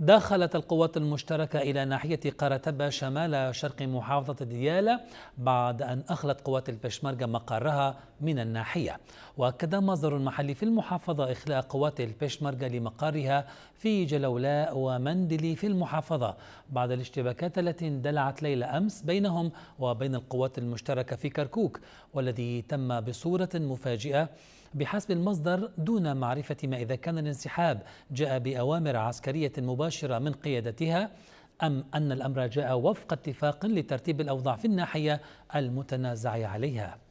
دخلت القوات المشتركة إلى ناحية قرتبة شمال شرق محافظة ديالى بعد أن أخلت قوات البشمركة مقرها من الناحية وأكد مصدر محلي في المحافظة إخلاء قوات البشمركة لمقرها في جلولاء ومندلي في المحافظة بعد الاشتباكات التي اندلعت ليلة أمس بينهم وبين القوات المشتركة في كركوك والذي تم بصورة مفاجئة بحسب المصدر دون معرفة ما إذا كان الانسحاب جاء بأوامر عسكرية مباشرة مباشرة من قيادتها أم أن الأمر جاء وفق اتفاق لترتيب الأوضاع في الناحية المتنازع عليها